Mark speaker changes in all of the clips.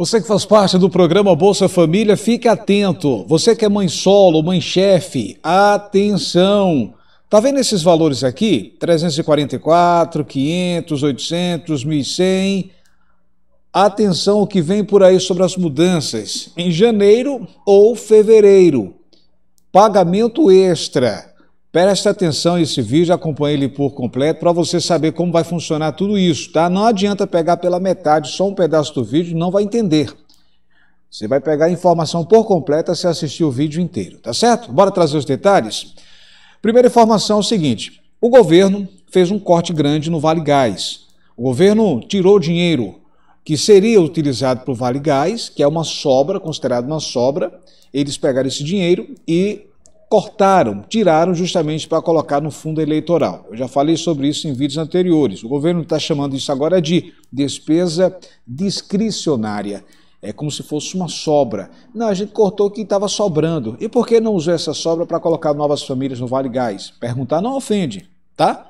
Speaker 1: Você que faz parte do programa Bolsa Família, fique atento. Você que é mãe solo, mãe chefe, atenção. Tá vendo esses valores aqui? 344, 500, 800, 1100. Atenção o que vem por aí sobre as mudanças em janeiro ou fevereiro. Pagamento extra Preste atenção esse vídeo, acompanhe ele por completo para você saber como vai funcionar tudo isso, tá? Não adianta pegar pela metade só um pedaço do vídeo, não vai entender. Você vai pegar a informação por completa se assistir o vídeo inteiro, tá certo? Bora trazer os detalhes? Primeira informação é o seguinte: o governo fez um corte grande no Vale Gás. O governo tirou dinheiro que seria utilizado para o Vale Gás, que é uma sobra, considerada uma sobra. Eles pegaram esse dinheiro e cortaram, tiraram justamente para colocar no fundo eleitoral. Eu já falei sobre isso em vídeos anteriores. O governo está chamando isso agora de despesa discricionária. É como se fosse uma sobra. Não, a gente cortou o que estava sobrando. E por que não usou essa sobra para colocar novas famílias no Vale Gás? Perguntar não ofende, tá?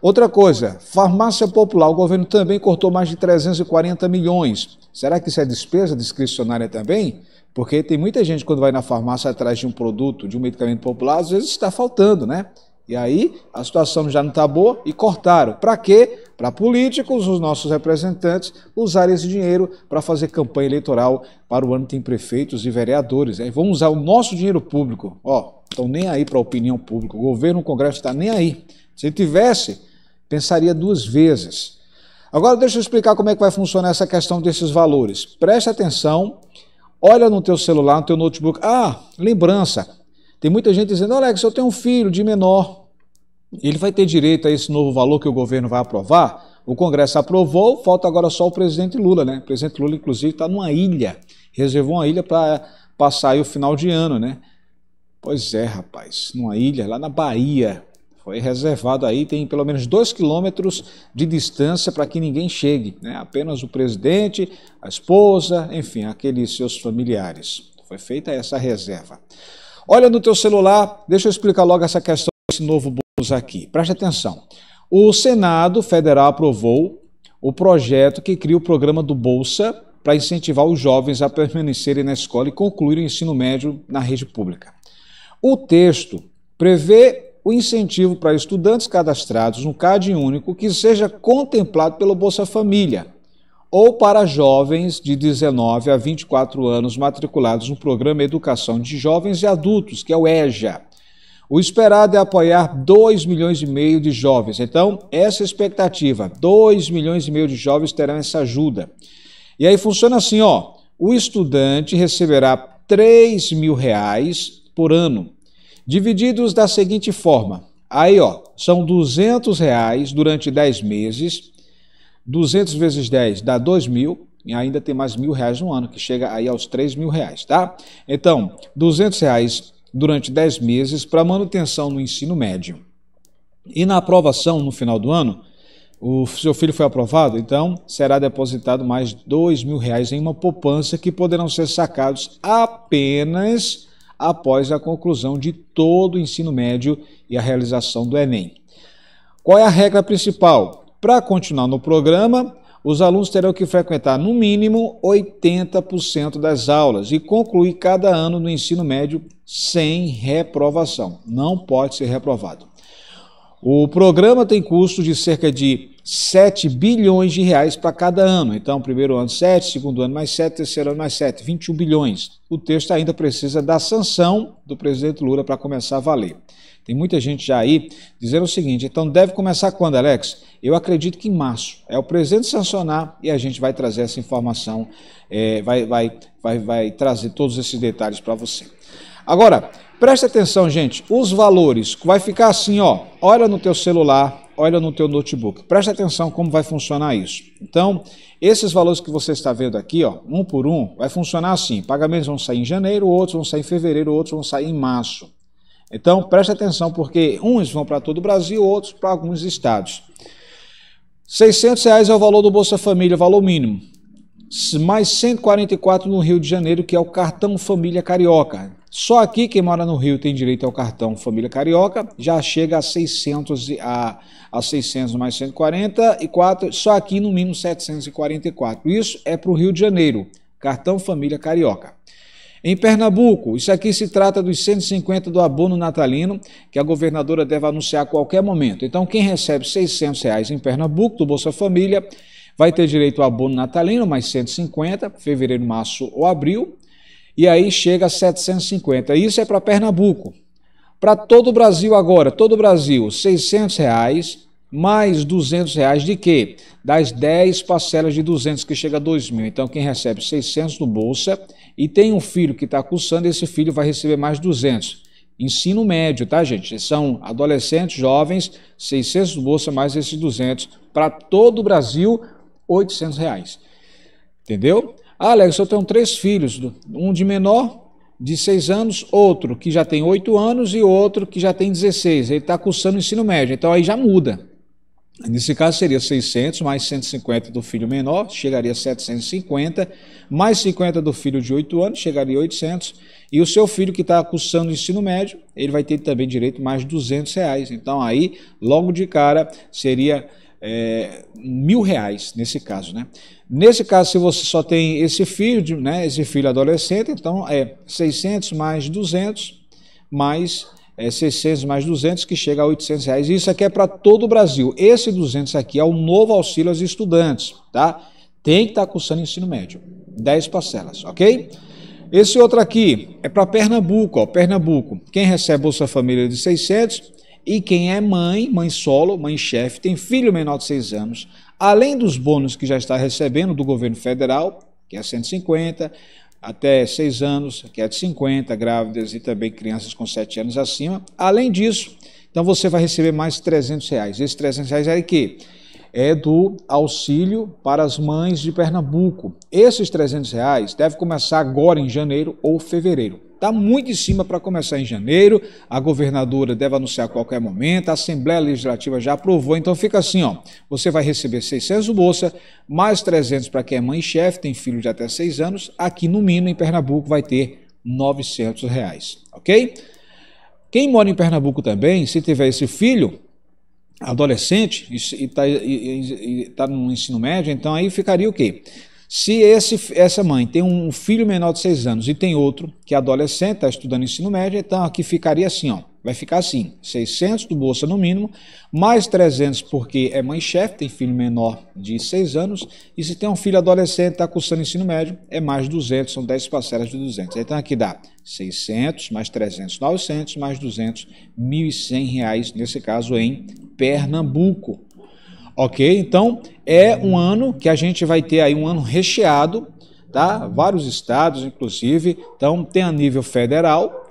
Speaker 1: Outra coisa, farmácia popular, o governo também cortou mais de 340 milhões. Será que isso é despesa discricionária também? Porque tem muita gente quando vai na farmácia atrás de um produto, de um medicamento popular, às vezes está faltando, né? E aí a situação já não está boa e cortaram. Para quê? Para políticos, os nossos representantes, usarem esse dinheiro para fazer campanha eleitoral para o ano que tem prefeitos e vereadores. Aí vão usar o nosso dinheiro público. Ó, estão nem aí para a opinião pública. O governo, o Congresso está nem aí. Se tivesse, pensaria duas vezes. Agora deixa eu explicar como é que vai funcionar essa questão desses valores. Preste atenção Olha no teu celular, no teu notebook. Ah, lembrança. Tem muita gente dizendo, Alex, eu tenho um filho de menor. Ele vai ter direito a esse novo valor que o governo vai aprovar? O Congresso aprovou, falta agora só o presidente Lula, né? O presidente Lula, inclusive, está numa ilha. Reservou uma ilha para passar aí o final de ano, né? Pois é, rapaz, numa ilha lá na Bahia. Foi reservado aí, tem pelo menos dois quilômetros de distância para que ninguém chegue, né? apenas o presidente, a esposa, enfim, aqueles seus familiares. Foi feita essa reserva. Olha no teu celular, deixa eu explicar logo essa questão desse novo bônus aqui. Preste atenção. O Senado Federal aprovou o projeto que cria o programa do Bolsa para incentivar os jovens a permanecerem na escola e concluir o ensino médio na rede pública. O texto prevê o incentivo para estudantes cadastrados no CAD único que seja contemplado pelo Bolsa Família ou para jovens de 19 a 24 anos matriculados no Programa Educação de Jovens e Adultos, que é o EJA. O esperado é apoiar 2 milhões e meio de jovens. Então, essa é expectativa, 2 milhões e meio de jovens terão essa ajuda. E aí funciona assim, ó, o estudante receberá 3 mil reais por ano divididos da seguinte forma. Aí, ó, são 200 reais durante 10 meses. 200 vezes 10 dá 2 mil. E ainda tem mais mil reais no ano, que chega aí aos 3 mil reais, tá? Então, 200 reais durante 10 meses para manutenção no ensino médio. E na aprovação no final do ano, o seu filho foi aprovado, então será depositado mais dois mil reais em uma poupança que poderão ser sacados apenas após a conclusão de todo o ensino médio e a realização do Enem. Qual é a regra principal? Para continuar no programa, os alunos terão que frequentar no mínimo 80% das aulas e concluir cada ano no ensino médio sem reprovação. Não pode ser reprovado. O programa tem custo de cerca de 7 bilhões de reais para cada ano. Então, primeiro ano 7, segundo ano mais 7, terceiro ano mais 7, 21 bilhões. O texto ainda precisa da sanção do presidente Lula para começar a valer. Tem muita gente já aí dizendo o seguinte: então deve começar quando, Alex? Eu acredito que em março. É o presidente sancionar e a gente vai trazer essa informação, é, vai, vai, vai, vai trazer todos esses detalhes para você. Agora, preste atenção, gente, os valores vai ficar assim, ó. Olha no teu celular, olha no teu notebook. Preste atenção como vai funcionar isso. Então, esses valores que você está vendo aqui, ó, um por um, vai funcionar assim. Pagamentos vão sair em janeiro, outros vão sair em fevereiro, outros vão sair em março. Então, preste atenção, porque uns vão para todo o Brasil, outros para alguns estados. R$ reais é o valor do Bolsa Família, valor mínimo mais 144 no Rio de Janeiro, que é o cartão Família Carioca. Só aqui quem mora no Rio tem direito ao cartão Família Carioca, já chega a 600 a, a 600 mais 144, só aqui no mínimo 744. Isso é para o Rio de Janeiro, cartão Família Carioca. Em Pernambuco, isso aqui se trata dos 150 do abono natalino, que a governadora deve anunciar a qualquer momento. Então, quem recebe 600 reais em Pernambuco, do Bolsa Família, vai ter direito ao abono natalino, mais 150, fevereiro, março ou abril, e aí chega a 750. Isso é para Pernambuco. Para todo o Brasil agora, todo o Brasil, 600 reais, mais 200 reais de quê? Das 10 parcelas de 200 que chega a 2 mil. Então, quem recebe 600 no Bolsa e tem um filho que está cursando, esse filho vai receber mais 200. Ensino médio, tá, gente? São adolescentes, jovens, 600 do Bolsa mais esses 200 para todo o Brasil, 800 reais. Entendeu? Ah, Alex, eu tenho três filhos, um de menor de 6 anos, outro que já tem 8 anos e outro que já tem 16. Ele está cursando ensino médio, então aí já muda. Nesse caso seria 600 mais 150 do filho menor, chegaria a 750, mais 50 do filho de 8 anos, chegaria a 800, e o seu filho que está cursando o ensino médio, ele vai ter também direito a mais 200 reais. Então aí, logo de cara, seria é, mil reais nesse caso, né? Nesse caso, se você só tem esse filho, né, esse filho adolescente, então é 600 mais 200 mais é, 600 mais 200 que chega a 800 reais. Isso aqui é para todo o Brasil. Esse 200 aqui é o novo auxílio aos estudantes, tá? Tem que estar tá cursando ensino médio. 10 parcelas, ok? Esse outro aqui é para Pernambuco, ó, Pernambuco. Quem recebe Bolsa Família de 600 e quem é mãe, mãe solo, mãe chefe, tem filho menor de 6 anos, além dos bônus que já está recebendo do governo federal, que é 150, até 6 anos, que é de 50, grávidas e também crianças com 7 anos acima. Além disso, então você vai receber mais 300 reais. Esse 300 reais é quê? é do auxílio para as mães de Pernambuco. Esses 300 reais deve começar agora em janeiro ou fevereiro. Está muito em cima para começar em janeiro. A governadora deve anunciar a qualquer momento. A Assembleia Legislativa já aprovou. Então fica assim, ó. Você vai receber 600 bolsa, mais 300 para quem é mãe e chefe, tem filho de até 6 anos. Aqui no Mino, em Pernambuco, vai ter 900 reais, ok? Quem mora em Pernambuco também, se tiver esse filho adolescente e está tá no ensino médio, então aí ficaria o quê? Se esse, essa mãe tem um filho menor de 6 anos e tem outro que é adolescente, está estudando ensino médio, então aqui ficaria assim, ó, vai ficar assim, 600 do bolsa no mínimo, mais 300 porque é mãe chefe, tem filho menor de 6 anos, e se tem um filho adolescente, está cursando ensino médio, é mais 200, são 10 parcelas de 200. Então aqui dá 600 mais 300, 900 mais 200, 1.100 reais, nesse caso em Pernambuco. Ok? Então é um ano que a gente vai ter aí um ano recheado, tá? Vários estados, inclusive. Então tem a nível federal.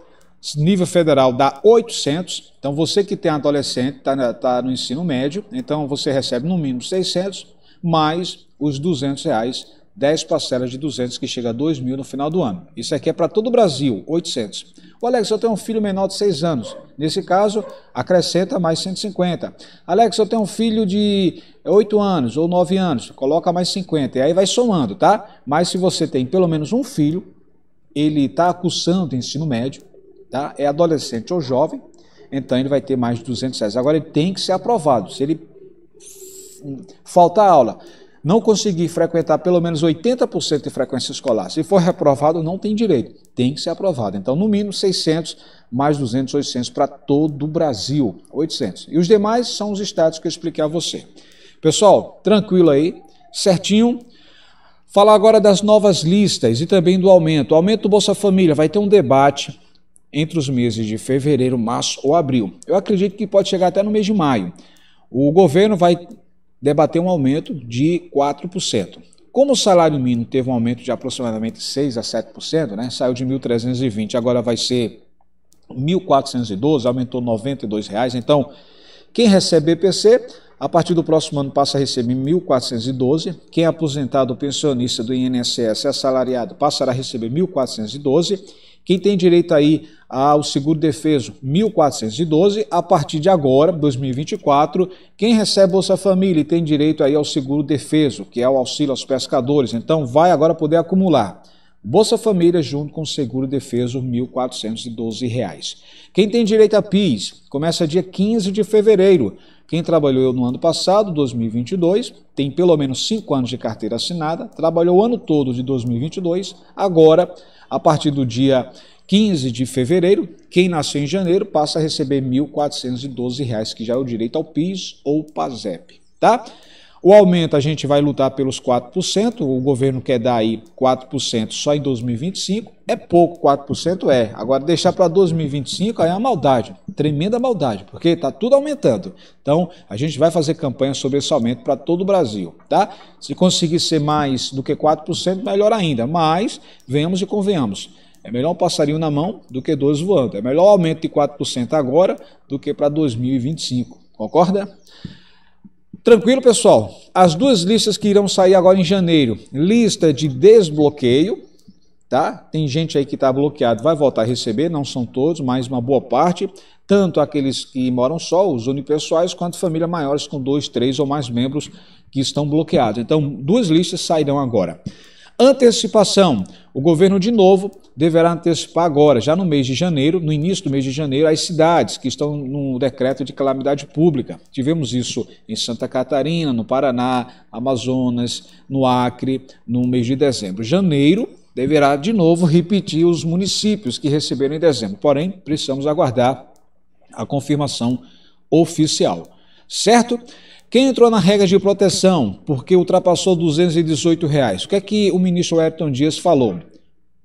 Speaker 1: Nível federal dá 800. Então você que tem adolescente, está tá no ensino médio, então você recebe no mínimo 600, mais os 200 reais 10 parcelas de 200 que chega a 2 mil no final do ano. Isso aqui é para todo o Brasil, 800. O Alex, eu tenho um filho menor de 6 anos. Nesse caso, acrescenta mais 150. Alex, eu tenho um filho de 8 anos ou 9 anos, coloca mais 50. E aí vai somando, tá? Mas se você tem pelo menos um filho, ele está cursando ensino médio, tá? é adolescente ou jovem, então ele vai ter mais de 200 reais. Agora ele tem que ser aprovado. Se ele faltar aula não conseguir frequentar pelo menos 80% de frequência escolar, se for reprovado, não tem direito, tem que ser aprovado. Então, no mínimo 600 mais 200, 800 para todo o Brasil, 800. E os demais são os estados que eu expliquei a você. Pessoal, tranquilo aí, certinho. Falar agora das novas listas e também do aumento. O aumento do Bolsa Família vai ter um debate entre os meses de fevereiro, março ou abril. Eu acredito que pode chegar até no mês de maio. O governo vai debater um aumento de 4%. Como o salário mínimo teve um aumento de aproximadamente 6 a 7%, né, saiu de 1.320, agora vai ser 1.412, aumentou R$ 92,00. Então, quem recebe BPC, a partir do próximo ano passa a receber 1.412. Quem é aposentado ou pensionista do INSS é assalariado passará a receber 1.412. Quem tem direito aí ao seguro defeso 1412, a partir de agora, 2024, quem recebe Bolsa Família tem direito aí ao seguro defeso, que é o auxílio aos pescadores, então vai agora poder acumular Bolsa Família junto com o seguro defeso R$ reais Quem tem direito a PIS começa dia 15 de fevereiro. Quem trabalhou no ano passado, 2022, tem pelo menos 5 anos de carteira assinada, trabalhou o ano todo de 2022, agora, a partir do dia 15 de fevereiro, quem nasceu em janeiro passa a receber R$ 1.412, que já é o direito ao PIS ou PASEP, tá? O aumento a gente vai lutar pelos 4%, o governo quer dar aí 4% só em 2025. É pouco, 4% é. Agora deixar para 2025 aí é uma maldade, tremenda maldade, porque está tudo aumentando. Então, a gente vai fazer campanha sobre esse aumento para todo o Brasil, tá? Se conseguir ser mais do que 4%, melhor ainda, mas venhamos e convenhamos. É melhor um passarinho na mão do que dois voando. É melhor o aumento de 4% agora do que para 2025. Concorda? Tranquilo, pessoal? As duas listas que irão sair agora em janeiro: lista de desbloqueio, tá? Tem gente aí que está bloqueado, vai voltar a receber, não são todos, mas uma boa parte, tanto aqueles que moram só, os unipessoais, quanto famílias maiores com dois, três ou mais membros que estão bloqueados. Então, duas listas sairão agora. Antecipação. O governo, de novo, deverá antecipar agora, já no mês de janeiro, no início do mês de janeiro, as cidades que estão no decreto de calamidade pública. Tivemos isso em Santa Catarina, no Paraná, Amazonas, no Acre, no mês de dezembro. Janeiro deverá, de novo, repetir os municípios que receberam em dezembro. Porém, precisamos aguardar a confirmação oficial. Certo? Quem entrou na regra de proteção porque ultrapassou R$ 218, reais, o que é que o ministro Ayrton Dias falou?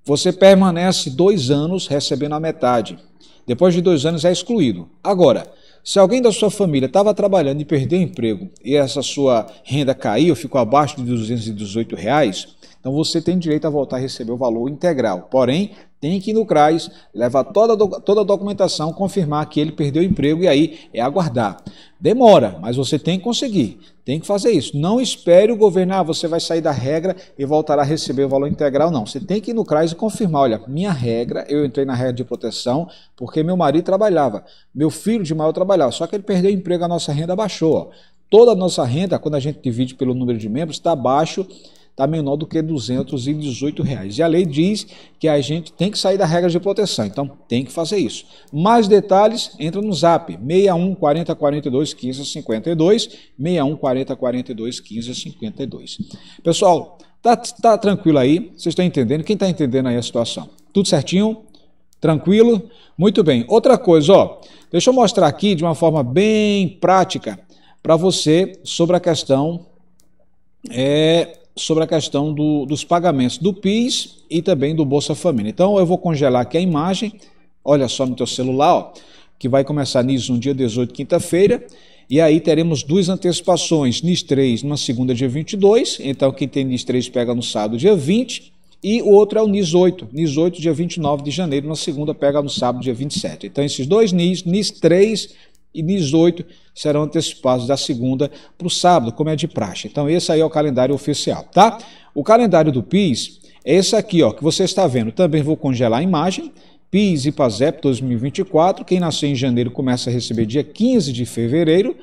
Speaker 1: Você permanece dois anos recebendo a metade. Depois de dois anos é excluído. Agora, se alguém da sua família estava trabalhando e perdeu o emprego e essa sua renda caiu, ficou abaixo de R$ 218, reais, então você tem direito a voltar a receber o valor integral, porém tem que ir no CRAS, levar toda, toda a documentação, confirmar que ele perdeu o emprego e aí é aguardar. Demora, mas você tem que conseguir, tem que fazer isso. Não espere o governo, ah, você vai sair da regra e voltará a receber o valor integral, não. Você tem que ir no CRAS e confirmar, olha, minha regra, eu entrei na regra de proteção porque meu marido trabalhava, meu filho de maior trabalhava, só que ele perdeu o emprego, a nossa renda baixou. Ó. Toda a nossa renda, quando a gente divide pelo número de membros, está abaixo está menor do que R$ 218,00. Reais. E a lei diz que a gente tem que sair da regra de proteção, então tem que fazer isso. Mais detalhes, entra no zap 61 40 42 15 52, 61 40 42 15 52. Pessoal, tá, tá tranquilo aí? Vocês estão entendendo? Quem está entendendo aí a situação? Tudo certinho? Tranquilo? Muito bem. Outra coisa, ó, deixa eu mostrar aqui de uma forma bem prática para você sobre a questão é, sobre a questão do, dos pagamentos do PIS e também do Bolsa Família. Então eu vou congelar aqui a imagem, olha só no teu celular, ó, que vai começar NIS no dia 18, quinta-feira, e aí teremos duas antecipações, NIS 3 na segunda, dia 22, então quem tem NIS 3 pega no sábado, dia 20, e o outro é o NIS 8, NIS 8, dia 29 de janeiro, na segunda pega no sábado, dia 27. Então esses dois NIS, NIS 3 e 18 serão antecipados da segunda para o sábado, como é de praxe. Então, esse aí é o calendário oficial, tá? O calendário do PIS é esse aqui, ó, que você está vendo. Também vou congelar a imagem. PIS e PASEP 2024. Quem nasceu em janeiro começa a receber dia 15 de fevereiro.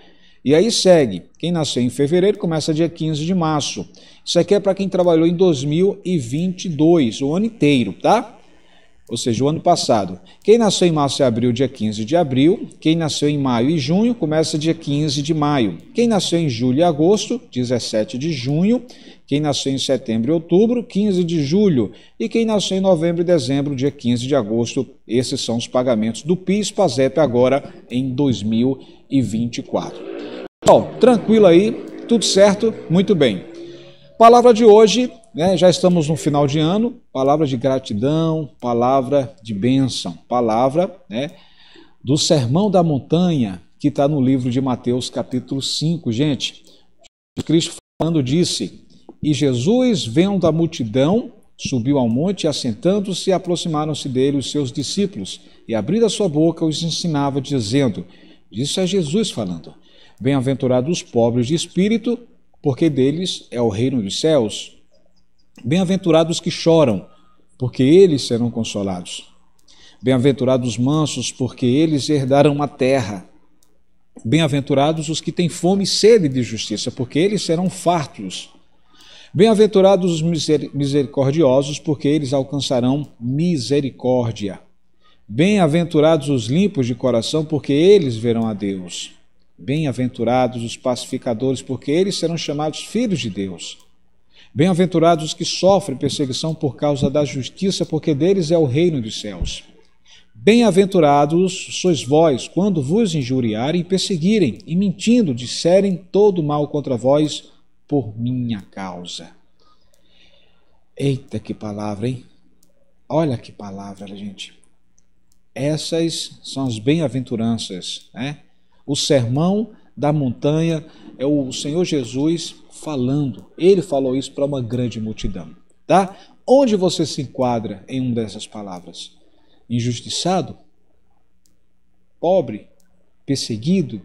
Speaker 1: E aí segue. Quem nasceu em fevereiro começa dia 15 de março. Isso aqui é para quem trabalhou em 2022, o ano inteiro, tá? ou seja, o ano passado. Quem nasceu em março e abril, dia 15 de abril. Quem nasceu em maio e junho, começa dia 15 de maio. Quem nasceu em julho e agosto, 17 de junho. Quem nasceu em setembro e outubro, 15 de julho. E quem nasceu em novembro e dezembro, dia 15 de agosto. Esses são os pagamentos do PIS, PASEP agora em 2024. Bom, tranquilo aí, tudo certo, muito bem. Palavra de hoje, né? Já estamos no final de ano, palavra de gratidão, palavra de bênção, palavra né, do Sermão da Montanha, que está no livro de Mateus, capítulo 5. Gente, Jesus Cristo falando disse: E Jesus, vendo a multidão, subiu ao monte, e assentando-se, aproximaram-se dele os seus discípulos, e abrindo a sua boca, os ensinava, dizendo: Isso é Jesus falando. Bem-aventurados os pobres de espírito, porque deles é o reino dos céus. Bem-aventurados os que choram, porque eles serão consolados. Bem-aventurados os mansos, porque eles herdarão a terra. Bem-aventurados os que têm fome e sede de justiça, porque eles serão fartos. Bem-aventurados os misericordiosos, porque eles alcançarão misericórdia. Bem-aventurados os limpos de coração, porque eles verão a Deus. Bem-aventurados os pacificadores, porque eles serão chamados filhos de Deus. Bem-aventurados os que sofrem perseguição por causa da justiça, porque deles é o reino dos céus. Bem-aventurados sois vós quando vos injuriarem, perseguirem e mentindo disserem todo mal contra vós por minha causa. Eita que palavra, hein? Olha que palavra, gente. Essas são as bem-aventuranças, né? O sermão da montanha é o Senhor Jesus falando. Ele falou isso para uma grande multidão, tá? Onde você se enquadra em uma dessas palavras? Injustiçado? Pobre? Perseguido?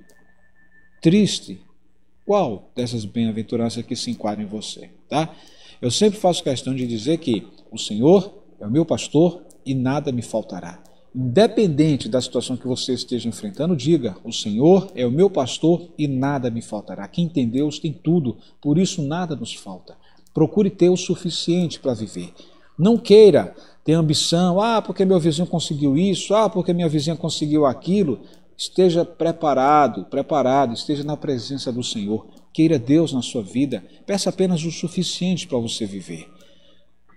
Speaker 1: Triste? Qual dessas bem-aventuranças que se enquadra em você, tá? Eu sempre faço questão de dizer que o Senhor é o meu pastor e nada me faltará. Independente da situação que você esteja enfrentando, diga: O Senhor é o meu pastor e nada me faltará. Quem tem Deus tem tudo, por isso nada nos falta. Procure ter o suficiente para viver. Não queira ter ambição, ah, porque meu vizinho conseguiu isso, ah, porque minha vizinha conseguiu aquilo. Esteja preparado, preparado, esteja na presença do Senhor. Queira Deus na sua vida. Peça apenas o suficiente para você viver.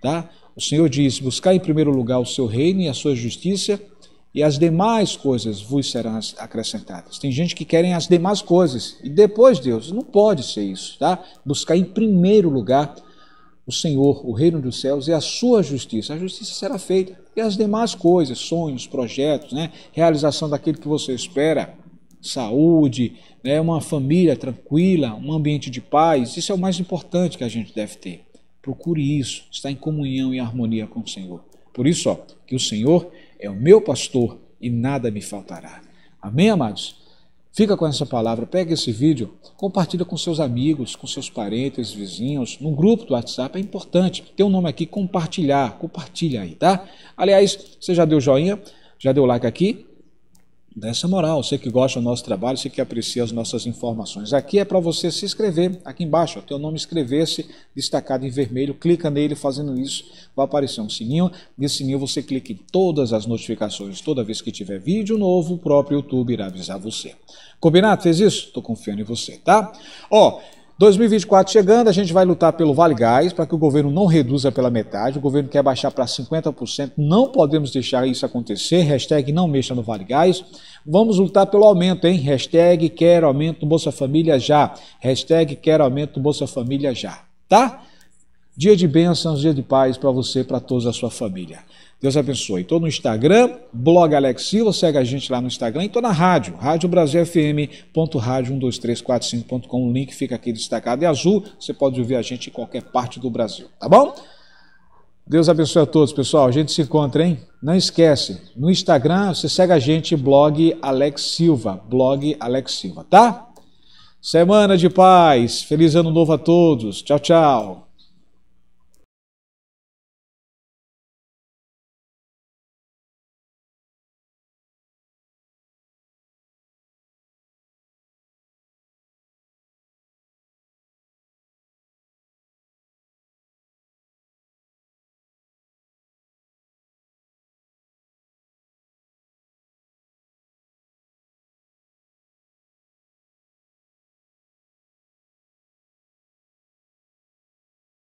Speaker 1: Tá? O Senhor diz: Buscai em primeiro lugar o seu reino e a sua justiça, e as demais coisas vos serão acrescentadas. Tem gente que querem as demais coisas e depois Deus. Não pode ser isso, tá? Buscar em primeiro lugar o Senhor, o reino dos céus e a sua justiça. A justiça será feita e as demais coisas, sonhos, projetos, né? Realização daquilo que você espera, saúde, né? uma família tranquila, um ambiente de paz. Isso é o mais importante que a gente deve ter. Procure isso, está em comunhão e harmonia com o Senhor. Por isso, ó, que o Senhor é o meu pastor e nada me faltará. Amém, amados? Fica com essa palavra, pega esse vídeo, compartilha com seus amigos, com seus parentes, vizinhos, num grupo do WhatsApp, é importante. Tem um nome aqui, compartilhar, compartilha aí, tá? Aliás, você já deu joinha, já deu like aqui? dessa né? é moral. Você que gosta do nosso trabalho, você que aprecia as nossas informações. Aqui é para você se inscrever, aqui embaixo, ó, teu nome inscrever-se, destacado em vermelho, clica nele, fazendo isso vai aparecer um sininho. Nesse sininho você clica em todas as notificações, toda vez que tiver vídeo novo, o próprio YouTube irá avisar você. Combinado? Fez isso? Estou confiando em você, tá? Ó, 2024 chegando, a gente vai lutar pelo Vale Gás para que o governo não reduza pela metade. O governo quer baixar para 50%, não podemos deixar isso acontecer. Hashtag não mexa no Vale Gás. Vamos lutar pelo aumento, hein? Hashtag quero aumento do Bolsa Família já. Hashtag quero aumento do Bolsa Família já. Tá? Dia de bênçãos, dia de paz para você, para toda a sua família. Deus abençoe. Estou no Instagram, blog Alex Silva, segue a gente lá no Instagram e estou na rádio, radiobrasilfm.radio12345.com. O link fica aqui destacado e azul, você pode ouvir a gente em qualquer parte do Brasil, tá bom? Deus abençoe a todos, pessoal. A gente se encontra, hein? Não esquece, no Instagram você segue a gente, blog Alex Silva, blog Alex Silva, tá? Semana de paz, feliz ano novo a todos. Tchau, tchau.